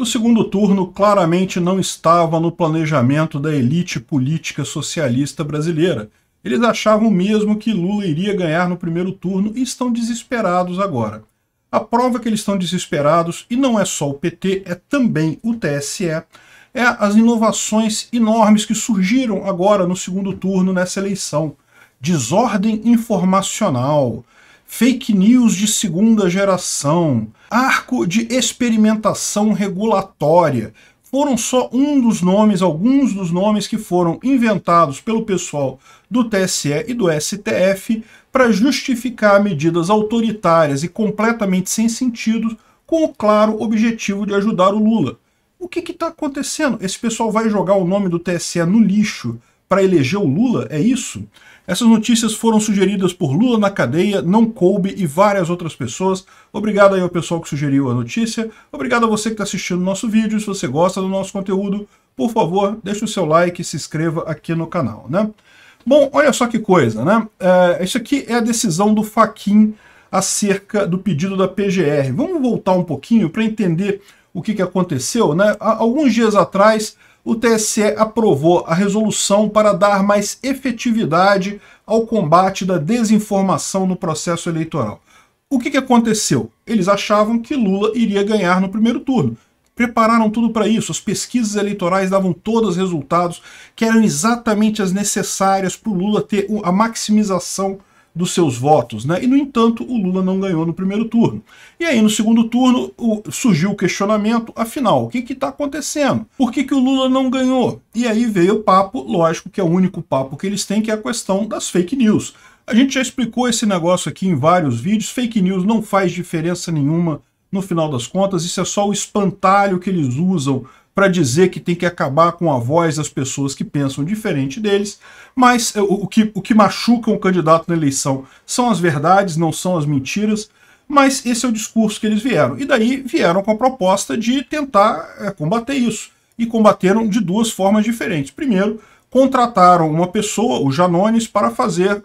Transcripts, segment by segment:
O segundo turno claramente não estava no planejamento da elite política socialista brasileira. Eles achavam mesmo que Lula iria ganhar no primeiro turno e estão desesperados agora. A prova que eles estão desesperados, e não é só o PT, é também o TSE, é as inovações enormes que surgiram agora no segundo turno nessa eleição. Desordem informacional, fake news de segunda geração, arco de experimentação regulatória. Foram só um dos nomes, alguns dos nomes que foram inventados pelo pessoal do TSE e do STF para justificar medidas autoritárias e completamente sem sentido, com o claro objetivo de ajudar o Lula. O que está acontecendo? Esse pessoal vai jogar o nome do TSE no lixo para eleger o Lula? É isso? Essas notícias foram sugeridas por Lula na cadeia, não coube e várias outras pessoas. Obrigado aí ao pessoal que sugeriu a notícia. Obrigado a você que está assistindo o nosso vídeo. Se você gosta do nosso conteúdo, por favor, deixe o seu like e se inscreva aqui no canal, né? Bom, olha só que coisa, né? É, isso aqui é a decisão do Faquin acerca do pedido da PGR. Vamos voltar um pouquinho para entender o que, que aconteceu, né? alguns dias atrás, o TSE aprovou a resolução para dar mais efetividade ao combate da desinformação no processo eleitoral. O que, que aconteceu? Eles achavam que Lula iria ganhar no primeiro turno. Prepararam tudo para isso. As pesquisas eleitorais davam todos os resultados que eram exatamente as necessárias para o Lula ter a maximização dos seus votos, né? E no entanto, o Lula não ganhou no primeiro turno. E aí no segundo turno o, surgiu o questionamento, afinal, o que está acontecendo? Por que, que o Lula não ganhou? E aí veio o papo, lógico que é o único papo que eles têm, que é a questão das fake news. A gente já explicou esse negócio aqui em vários vídeos, fake news não faz diferença nenhuma no final das contas, isso é só o espantalho que eles usam para dizer que tem que acabar com a voz das pessoas que pensam diferente deles, mas eh, o, o, que, o que machuca um candidato na eleição são as verdades, não são as mentiras, mas esse é o discurso que eles vieram. E daí vieram com a proposta de tentar é, combater isso. E combateram de duas formas diferentes. Primeiro, contrataram uma pessoa, o Janones, para fazer uh,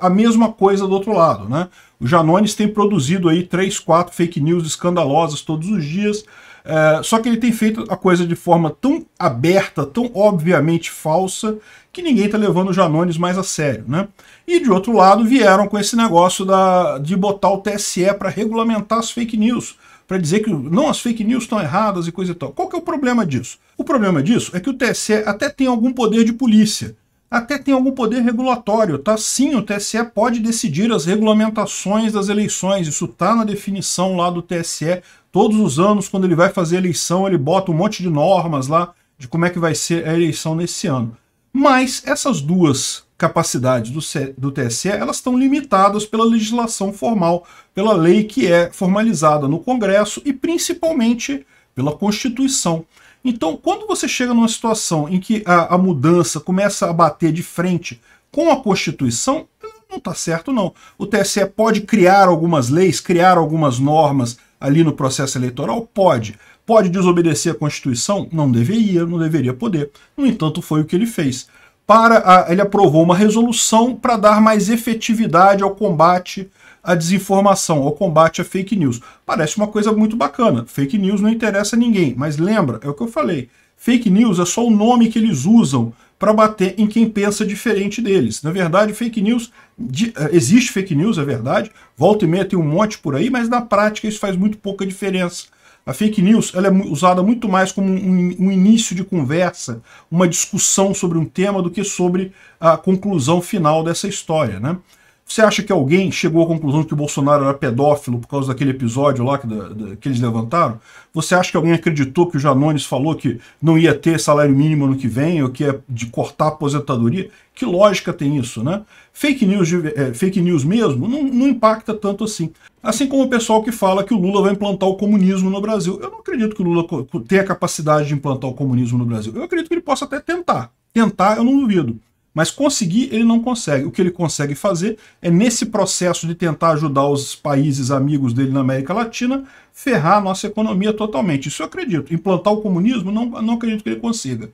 a mesma coisa do outro lado. Né? O Janones tem produzido aí três, quatro fake news escandalosas todos os dias. É, só que ele tem feito a coisa de forma tão aberta, tão obviamente falsa, que ninguém está levando o Janones mais a sério. Né? E de outro lado, vieram com esse negócio da, de botar o TSE para regulamentar as fake news, para dizer que não as fake news estão erradas e coisa e tal. Qual que é o problema disso? O problema disso é que o TSE até tem algum poder de polícia até tem algum poder regulatório, tá? Sim, o TSE pode decidir as regulamentações das eleições, isso tá na definição lá do TSE. Todos os anos, quando ele vai fazer eleição, ele bota um monte de normas lá de como é que vai ser a eleição nesse ano. Mas essas duas capacidades do, do TSE, elas estão limitadas pela legislação formal, pela lei que é formalizada no Congresso e principalmente pela Constituição. Então, quando você chega numa situação em que a, a mudança começa a bater de frente com a Constituição, não está certo, não. O TSE pode criar algumas leis, criar algumas normas ali no processo eleitoral? Pode. Pode desobedecer a Constituição? Não deveria, não deveria poder. No entanto, foi o que ele fez. Para a, ele aprovou uma resolução para dar mais efetividade ao combate a desinformação, ao combate à fake news. Parece uma coisa muito bacana. Fake news não interessa a ninguém, mas lembra, é o que eu falei. Fake news é só o nome que eles usam para bater em quem pensa diferente deles. Na verdade, fake news, de, eh, existe fake news, é verdade, volta e meia tem um monte por aí, mas na prática isso faz muito pouca diferença. A fake news ela é usada muito mais como um, um início de conversa, uma discussão sobre um tema, do que sobre a conclusão final dessa história. Né? Você acha que alguém chegou à conclusão que o Bolsonaro era pedófilo por causa daquele episódio lá que, da, da, que eles levantaram? Você acha que alguém acreditou que o Janones falou que não ia ter salário mínimo ano que vem ou que é de cortar a aposentadoria? Que lógica tem isso, né? Fake news, de, é, fake news mesmo não, não impacta tanto assim. Assim como o pessoal que fala que o Lula vai implantar o comunismo no Brasil. Eu não acredito que o Lula tenha a capacidade de implantar o comunismo no Brasil. Eu acredito que ele possa até tentar. Tentar, eu não duvido. Mas conseguir, ele não consegue. O que ele consegue fazer é, nesse processo de tentar ajudar os países amigos dele na América Latina, ferrar a nossa economia totalmente. Isso eu acredito. Implantar o comunismo, não, não acredito que ele consiga.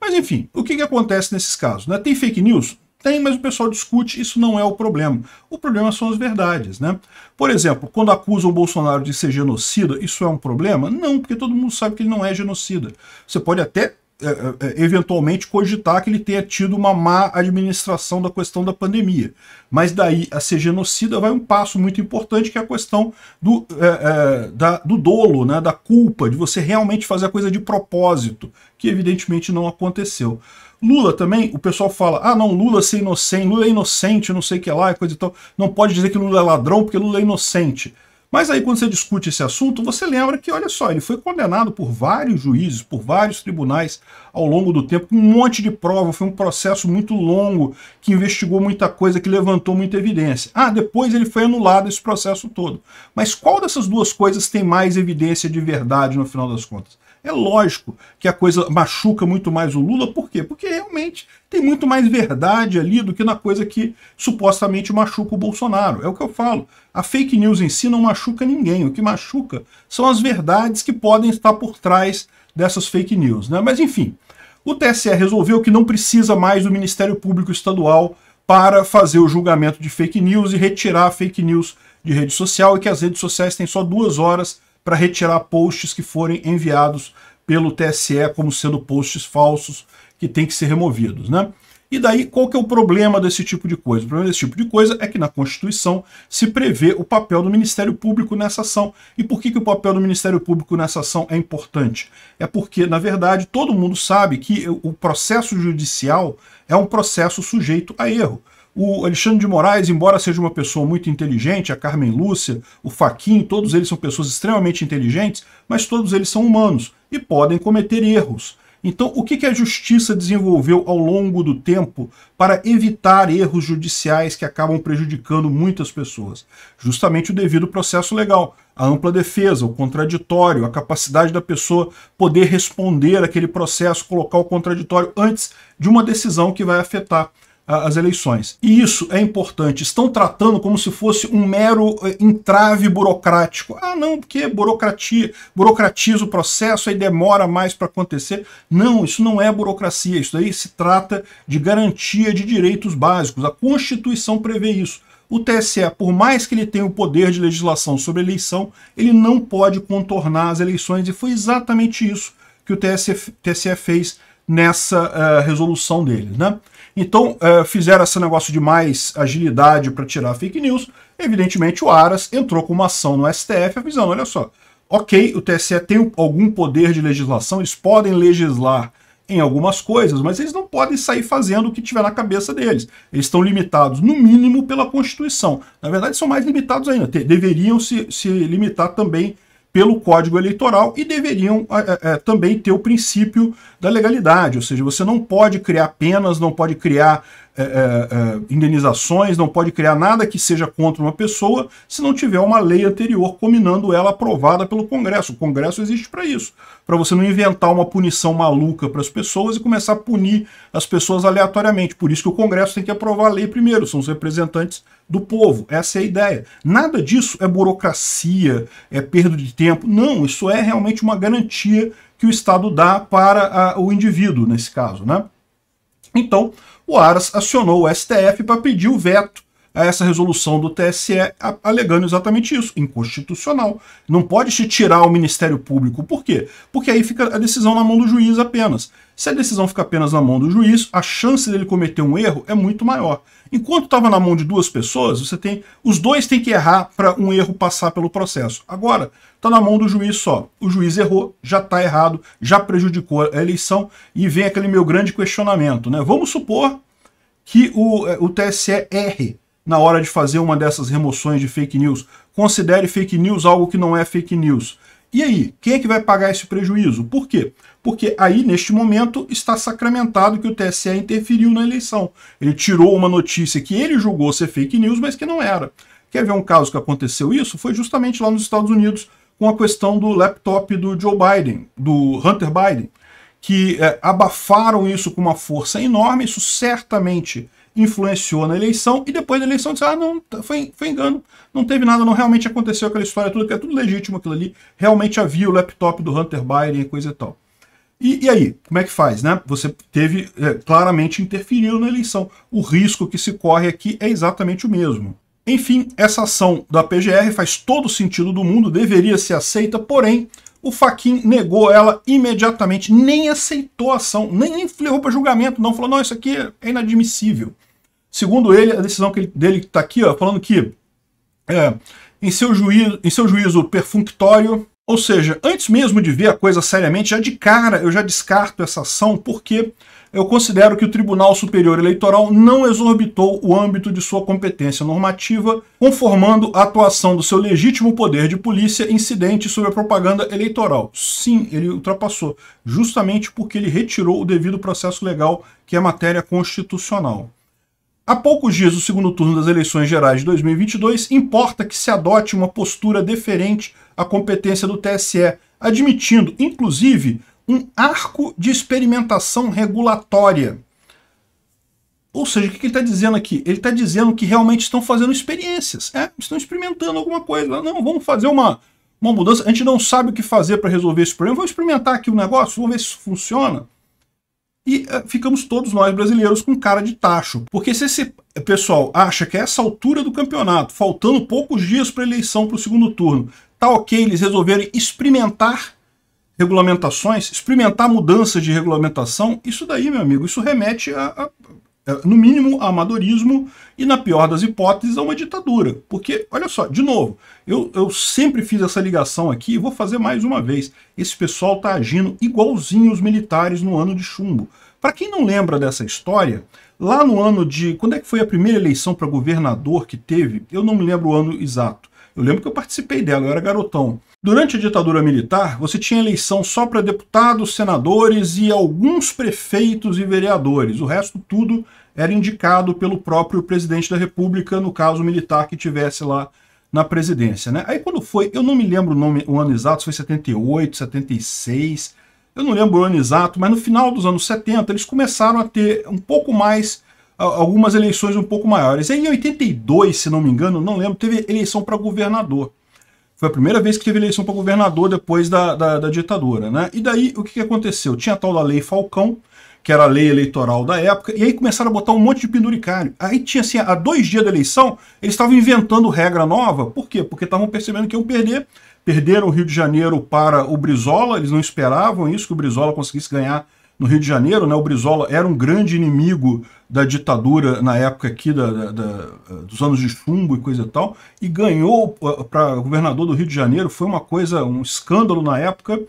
Mas, enfim, o que, que acontece nesses casos? Né? Tem fake news? Tem, mas o pessoal discute, isso não é o problema. O problema são as verdades, né? Por exemplo, quando acusam o Bolsonaro de ser genocida, isso é um problema? Não, porque todo mundo sabe que ele não é genocida. Você pode até é, é, é, eventualmente cogitar que ele tenha tido uma má administração da questão da pandemia. Mas daí a ser genocida vai um passo muito importante, que é a questão do, é, é, da, do dolo, né, da culpa, de você realmente fazer a coisa de propósito, que evidentemente não aconteceu. Lula também, o pessoal fala, ah não, Lula ser inocente, Lula é inocente, não sei o que lá, coisa e tal. Não pode dizer que Lula é ladrão porque Lula é inocente. Mas aí, quando você discute esse assunto, você lembra que, olha só, ele foi condenado por vários juízes, por vários tribunais ao longo do tempo, com um monte de prova. Foi um processo muito longo, que investigou muita coisa, que levantou muita evidência. Ah, depois ele foi anulado esse processo todo. Mas qual dessas duas coisas tem mais evidência de verdade no final das contas? É lógico que a coisa machuca muito mais o Lula, por quê? Porque realmente tem muito mais verdade ali do que na coisa que supostamente machuca o Bolsonaro. É o que eu falo. A fake news em si não machuca ninguém. O que machuca são as verdades que podem estar por trás dessas fake news. Né? Mas enfim, o TSE resolveu que não precisa mais do Ministério Público Estadual para fazer o julgamento de fake news e retirar a fake news de rede social e que as redes sociais têm só duas horas para retirar posts que forem enviados pelo TSE como sendo posts falsos que têm que ser removidos, né? E daí, qual que é o problema desse tipo de coisa? O problema desse tipo de coisa é que na Constituição se prevê o papel do Ministério Público nessa ação. E por que, que o papel do Ministério Público nessa ação é importante? É porque, na verdade, todo mundo sabe que o processo judicial é um processo sujeito a erro. O Alexandre de Moraes, embora seja uma pessoa muito inteligente, a Carmen Lúcia, o Faquin, todos eles são pessoas extremamente inteligentes, mas todos eles são humanos e podem cometer erros. Então, o que a justiça desenvolveu ao longo do tempo para evitar erros judiciais que acabam prejudicando muitas pessoas? Justamente o devido processo legal, a ampla defesa, o contraditório, a capacidade da pessoa poder responder aquele processo, colocar o contraditório antes de uma decisão que vai afetar as eleições. E isso é importante. Estão tratando como se fosse um mero eh, entrave burocrático. Ah, não, porque burocratia, burocratiza o processo e demora mais para acontecer. Não, isso não é burocracia. Isso aí se trata de garantia de direitos básicos. A Constituição prevê isso. O TSE, por mais que ele tenha o poder de legislação sobre eleição, ele não pode contornar as eleições e foi exatamente isso que o TSE, TSE fez nessa uh, resolução dele, né? Então, é, fizeram esse negócio de mais agilidade para tirar fake news. Evidentemente, o Aras entrou com uma ação no STF avisando: olha só, ok, o TSE tem algum poder de legislação, eles podem legislar em algumas coisas, mas eles não podem sair fazendo o que tiver na cabeça deles. Eles estão limitados, no mínimo, pela Constituição. Na verdade, são mais limitados ainda. deveriam se, se limitar também pelo Código Eleitoral e deveriam é, é, é, também ter o princípio da legalidade, ou seja, você não pode criar penas, não pode criar é, é, é, indenizações, não pode criar nada que seja contra uma pessoa se não tiver uma lei anterior combinando ela aprovada pelo Congresso. O Congresso existe para isso, para você não inventar uma punição maluca para as pessoas e começar a punir as pessoas aleatoriamente. Por isso que o Congresso tem que aprovar a lei primeiro, são os representantes do povo. Essa é a ideia. Nada disso é burocracia, é perda de tempo. Não, isso é realmente uma garantia que o Estado dá para a, ah, o indivíduo, nesse caso, né? Então, o Aras acionou o STF para pedir o veto a essa resolução do TSE, alegando exatamente isso, inconstitucional. Não pode se tirar o Ministério Público. Por quê? Porque aí fica a decisão na mão do juiz apenas. Se a decisão fica apenas na mão do juiz, a chance dele cometer um erro é muito maior. Enquanto estava na mão de duas pessoas, você tem os dois têm que errar para um erro passar pelo processo. Agora, está na mão do juiz só. O juiz errou, já está errado, já prejudicou a eleição e vem aquele meu grande questionamento, né? Vamos supor que o, é, o TSE erre na hora de fazer uma dessas remoções de fake news, considere fake news algo que não é fake news. E aí, quem é que vai pagar esse prejuízo? Por quê? Porque aí, neste momento, está sacramentado que o TSE interferiu na eleição. Ele tirou uma notícia que ele julgou ser fake news, mas que não era. Quer ver um caso que aconteceu isso? Foi justamente lá nos Estados Unidos com a questão do laptop do Joe Biden, do Hunter Biden, que é, abafaram isso com uma força enorme, isso certamente influenciou na eleição, e depois da eleição disse, ah, não, tá, foi, foi engano, não teve nada, não realmente aconteceu aquela história, tudo que é tudo legítimo aquilo ali, realmente havia o laptop do Hunter Biden e coisa e tal. E, e, aí, como é que faz, né? Você teve, é, claramente interferiu na eleição. O risco que se corre aqui é exatamente o mesmo. Enfim, essa ação da PGR faz todo sentido do mundo, deveria ser aceita, porém, o Faquin negou ela imediatamente, nem aceitou a ação, nem levou para julgamento, não falou, não, isso aqui é inadmissível. Segundo ele, a decisão que ele, dele está aqui, ó, falando que é, em, seu juízo, em seu juízo perfunctório, ou seja, antes mesmo de ver a coisa seriamente, já de cara eu já descarto essa ação porque eu considero que o Tribunal Superior Eleitoral não exorbitou o âmbito de sua competência normativa, conformando a atuação do seu legítimo poder de polícia incidente sobre a propaganda eleitoral. Sim, ele ultrapassou, justamente porque ele retirou o devido processo legal, que é matéria constitucional. Há poucos dias do segundo turno das eleições gerais de 2022, importa que se adote uma postura deferente à competência do TSE, admitindo, inclusive, um arco de experimentação regulatória. Ou seja, o que ele está dizendo aqui? Ele está dizendo que realmente estão fazendo experiências, é, estão experimentando alguma coisa. Não, vamos fazer uma, uma mudança. A gente não sabe o que fazer para resolver esse problema. Vamos experimentar aqui o um negócio, vamos ver se funciona e uh, ficamos todos nós brasileiros com cara de tacho. Porque se esse pessoal acha que é essa altura do campeonato, faltando poucos dias para eleição para o segundo turno, tá ok eles resolverem experimentar regulamentações, experimentar mudanças de regulamentação, isso daí, meu amigo, isso remete a, a é, no mínimo, amadorismo e, na pior das hipóteses, a uma ditadura. Porque, olha só, de novo, eu, eu sempre fiz essa ligação aqui e vou fazer mais uma vez. Esse pessoal está agindo igualzinho os militares no ano de chumbo. Para quem não lembra dessa história, lá no ano de... Quando é que foi a primeira eleição para governador que teve? Eu não me lembro o ano exato. Eu lembro que eu participei dela, eu era garotão. Durante a ditadura militar, você tinha eleição só para deputados, senadores e alguns prefeitos e vereadores. O resto tudo era indicado pelo próprio presidente da República, no caso militar que tivesse lá na presidência, né? Aí quando foi, eu não me lembro o, nome, o ano exato, se foi 78, 76, eu não lembro o ano exato, mas no final dos anos 70 eles começaram a ter um pouco mais algumas eleições um pouco maiores. em 82, se não me engano, não lembro, teve eleição para governador. Foi a primeira vez que teve eleição para governador depois da, da, da, ditadura, né? E daí o que, que aconteceu? Tinha a tal da Lei Falcão, que era a lei eleitoral da época, e aí começaram a botar um monte de penduricário. Aí tinha assim, há dois dias da eleição, eles estavam inventando regra nova. Por quê? Porque estavam percebendo que iam perder. Perderam o Rio de Janeiro para o Brizola, eles não esperavam isso, que o Brizola conseguisse ganhar no Rio de Janeiro, né, o Brizola era um grande inimigo da ditadura na época aqui da, da, da dos anos de chumbo e coisa e tal, e ganhou uh, uh, para governador do Rio de Janeiro, foi uma coisa, um escândalo na época,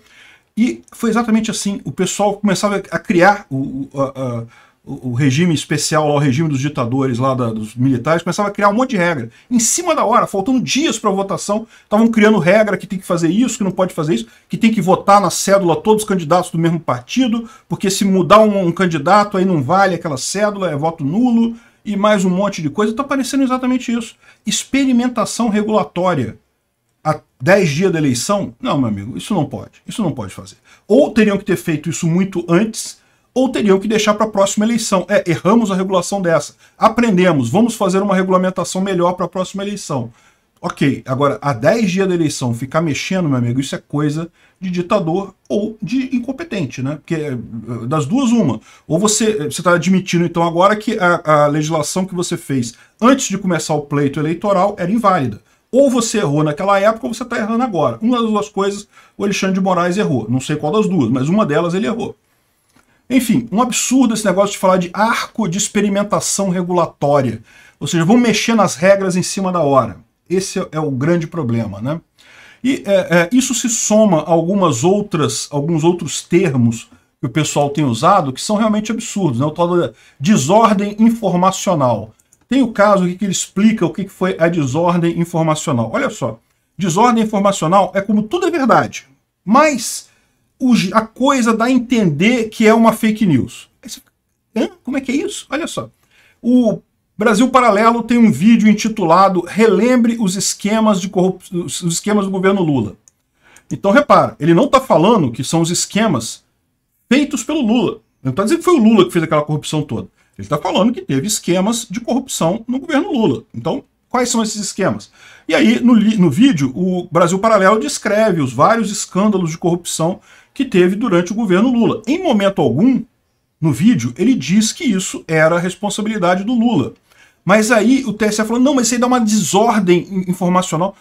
e foi exatamente assim, o pessoal começava a criar o, a o, regime especial, lá, o regime dos ditadores, lá da, dos militares, começava a criar um monte de regra. Em cima da hora, faltando dias para a votação, estavam criando regra que tem que fazer isso, que não pode fazer isso, que tem que votar na cédula todos os candidatos do mesmo partido, porque se mudar um, um candidato aí não vale aquela cédula, é voto nulo e mais um monte de coisa. Está parecendo exatamente isso. Experimentação regulatória a 10 dias da eleição? Não, meu amigo, isso não pode. Isso não pode fazer. Ou teriam que ter feito isso muito antes, ou teriam que deixar para a próxima eleição. É, erramos a regulação dessa. Aprendemos, vamos fazer uma regulamentação melhor para a próxima eleição. Ok, agora, a 10 dias da eleição ficar mexendo, meu amigo, isso é coisa de ditador ou de incompetente, né? Porque eh, das duas, uma. Ou você está eh, admitindo, então, agora que a, a legislação que você fez antes de começar o pleito eleitoral era inválida ou você errou naquela época ou você está errando agora. Uma das duas coisas, o Alexandre de Moraes errou. Não sei qual das duas, mas uma delas ele errou. Enfim, um absurdo esse negócio de falar de arco de experimentação regulatória. Ou seja, vão mexer nas regras em cima da hora. Esse é o grande problema, né? E é, é, isso se soma a algumas outras, alguns outros termos que o pessoal tem usado que são realmente absurdos, né? O tal da desordem informacional. Tem o caso que ele explica o que foi a desordem informacional. Olha só, desordem informacional é como tudo é verdade, mas a coisa dá a entender que é uma fake news. Hã? Como é que é isso? Olha só. O Brasil Paralelo tem um vídeo intitulado Relembre os esquemas, de corrup... os esquemas do governo Lula. Então repara, ele não está falando que são os esquemas feitos pelo Lula. Ele não está dizendo que foi o Lula que fez aquela corrupção toda. Ele está falando que teve esquemas de corrupção no governo Lula. Então, quais são esses esquemas? E aí, no, no vídeo, o Brasil Paralelo descreve os vários escândalos de corrupção que teve durante o governo Lula. Em momento algum, no vídeo, ele diz que isso era a responsabilidade do Lula. Mas aí o TSE falou, não, mas isso aí dá uma desordem informacional.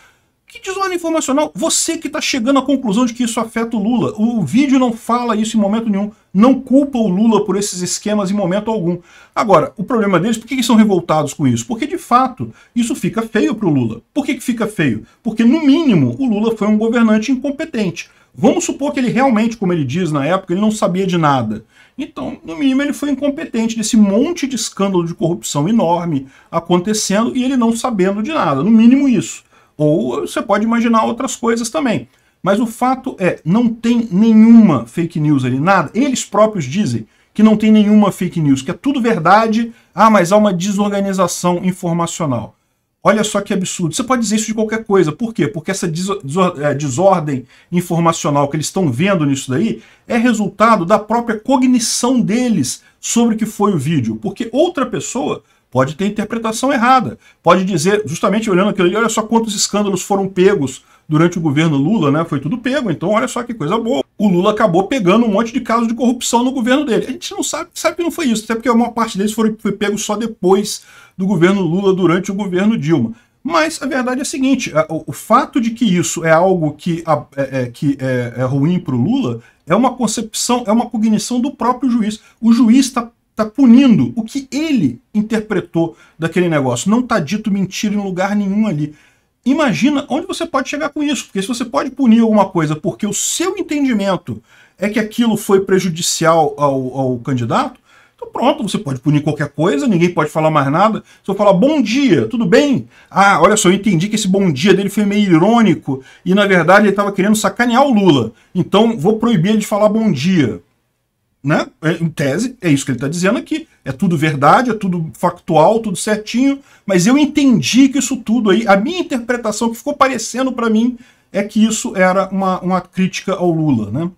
Que desordem informacional? Você que está chegando à conclusão de que isso afeta o Lula. O vídeo não fala isso em momento nenhum. Não culpa o Lula por esses esquemas em momento algum. Agora, o problema deles, por que, que são revoltados com isso? Porque, de fato, isso fica feio para o Lula. Por que, que fica feio? Porque, no mínimo, o Lula foi um governante incompetente. Vamos supor que ele realmente, como ele diz na época, ele não sabia de nada. Então, no mínimo, ele foi incompetente desse monte de escândalo de corrupção enorme acontecendo e ele não sabendo de nada. No mínimo, isso. Ou você pode imaginar outras coisas também. Mas o fato é, não tem nenhuma fake news ali, nada. Eles próprios dizem que não tem nenhuma fake news, que é tudo verdade, ah, mas há uma desorganização informacional. Olha só que absurdo. Você pode dizer isso de qualquer coisa. Por quê? Porque essa é, desordem informacional que eles estão vendo nisso daí é resultado da própria cognição deles sobre o que foi o vídeo. Porque outra pessoa pode ter interpretação errada. Pode dizer, justamente olhando aquilo ali, olha só quantos escândalos foram pegos durante o governo Lula, né? Foi tudo pego, então olha só que coisa boa. O Lula acabou pegando um monte de casos de corrupção no governo dele. A gente não sabe, sabe que não foi isso, até porque a maior parte deles foi, foi pego só depois do governo Lula, durante o governo Dilma. Mas a verdade é a seguinte: o, fato de que isso é algo que é, é que é, é ruim para o Lula é uma concepção, é uma cognição do próprio juiz. O juiz está tá punindo o que ele interpretou daquele negócio. Não está dito mentira em lugar nenhum ali imagina onde você pode chegar com isso. Porque se você pode punir alguma coisa porque o seu entendimento é que aquilo foi prejudicial ao, ao candidato, então pronto, você pode punir qualquer coisa, ninguém pode falar mais nada. Se eu falar bom dia, tudo bem? Ah, olha só, eu entendi que esse bom dia dele foi meio irônico e na verdade ele estava querendo sacanear o Lula. Então vou proibir ele de falar bom dia né? É, em tese, é isso que ele está dizendo aqui. É tudo verdade, é tudo factual, tudo certinho, mas eu entendi que isso tudo aí, a minha interpretação que ficou parecendo para mim é que isso era uma, uma crítica ao Lula, né?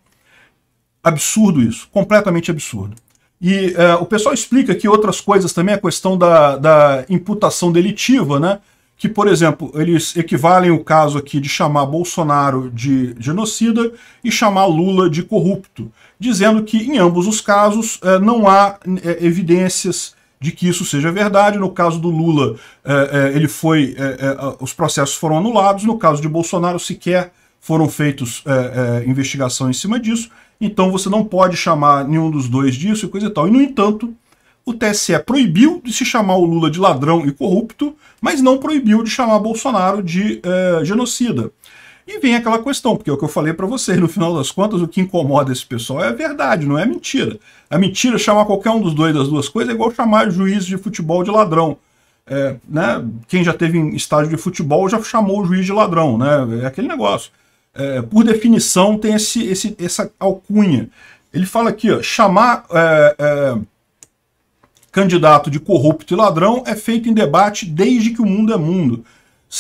Absurdo isso, completamente absurdo. E uh, o pessoal explica que outras coisas também, a questão da, da imputação delitiva, né? que, por exemplo, eles equivalem o caso aqui de chamar Bolsonaro de genocida e chamar Lula de corrupto, dizendo que em ambos os casos eh, não há eh, evidências de que isso seja verdade. No caso do Lula, eh, ele foi, os processos foram anulados. No caso de Bolsonaro, sequer foram feitos investigação em cima disso. Então você não pode chamar nenhum dos dois disso e coisa e tal. E no entanto, o TSE proibiu de se chamar o Lula de ladrão e corrupto, mas não proibiu de chamar Bolsonaro de eh, genocida. E vem aquela questão, porque é o que eu falei para vocês, no final das contas, o que incomoda esse pessoal é a verdade, não é a mentira. A mentira, é chamar qualquer um dos dois das duas coisas, é igual chamar juiz de futebol de ladrão. É, né? Quem já teve em estádio de futebol já chamou o juiz de ladrão, né? É aquele negócio. É, por definição, tem esse, esse, essa alcunha. Ele fala aqui, ó, chamar. É, é candidato de corrupto e ladrão é feito em debate desde que o mundo é mundo.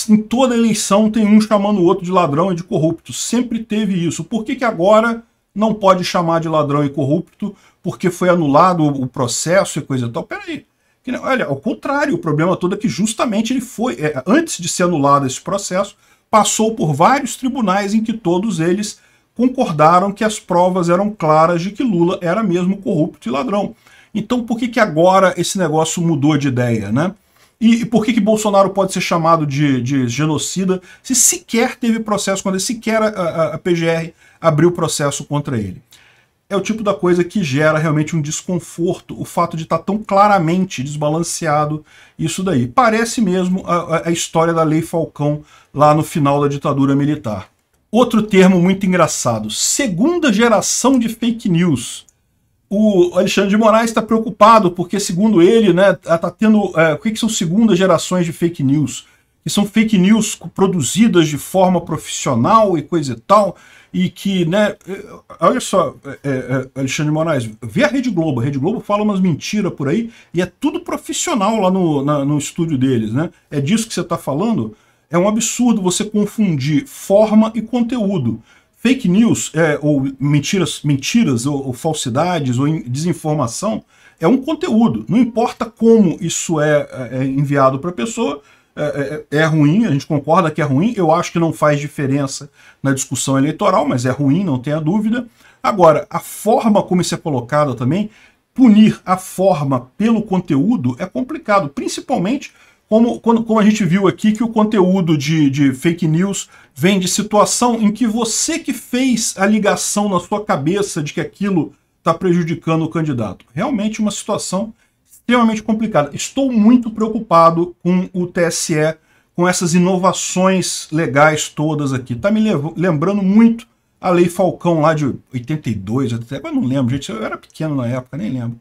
Em toda eleição tem um chamando o outro de ladrão e de corrupto. Sempre teve isso. Por que, que agora não pode chamar de ladrão e corrupto porque foi anulado o processo e coisa e tal? Peraí. Olha, ao contrário, o problema todo é que justamente ele foi, é, antes de ser anulado esse processo, passou por vários tribunais em que todos eles concordaram que as provas eram claras de que Lula era mesmo corrupto e ladrão. Então por que, que agora esse negócio mudou de ideia, né? E, por que, que Bolsonaro pode ser chamado de, de genocida se sequer teve processo contra ele, sequer a, a, a PGR abriu processo contra ele? É o tipo da coisa que gera realmente um desconforto, o fato de estar tá tão claramente desbalanceado isso daí. Parece mesmo a, a história da Lei Falcão lá no final da ditadura militar. Outro termo muito engraçado, segunda geração de fake news o Alexandre de Moraes está preocupado porque, segundo ele, né, está tá tendo. É, o que, que, são segundas gerações de fake news? Que são fake news produzidas de forma profissional e coisa e tal. E que, né. É, olha só, é, é, é, Alexandre de Moraes, vê a Rede Globo. A Rede Globo fala umas mentiras por aí e é tudo profissional lá no, na, no estúdio deles, né? É disso que você está falando? É um absurdo você confundir forma e conteúdo. Fake news, é, ou mentiras, mentiras ou, ou falsidades, ou desinformação, é um conteúdo. Não importa como isso é, é, é enviado para a pessoa, é, é, é, é, ruim, a gente concorda que é ruim, eu acho que não faz diferença na discussão eleitoral, mas é ruim, não tenha dúvida. Agora, a forma como isso é colocado também, punir a forma pelo conteúdo é complicado, principalmente como, quando, como a gente viu aqui, que o conteúdo de, de fake news vem de situação em que você que fez a ligação na sua cabeça de que aquilo está prejudicando o candidato. Realmente uma situação extremamente complicada. Estou muito preocupado com o TSE, com essas inovações legais todas aqui. Está me lembrando muito a Lei Falcão lá de 82, até agora não lembro, gente, eu era pequeno na época, nem lembro.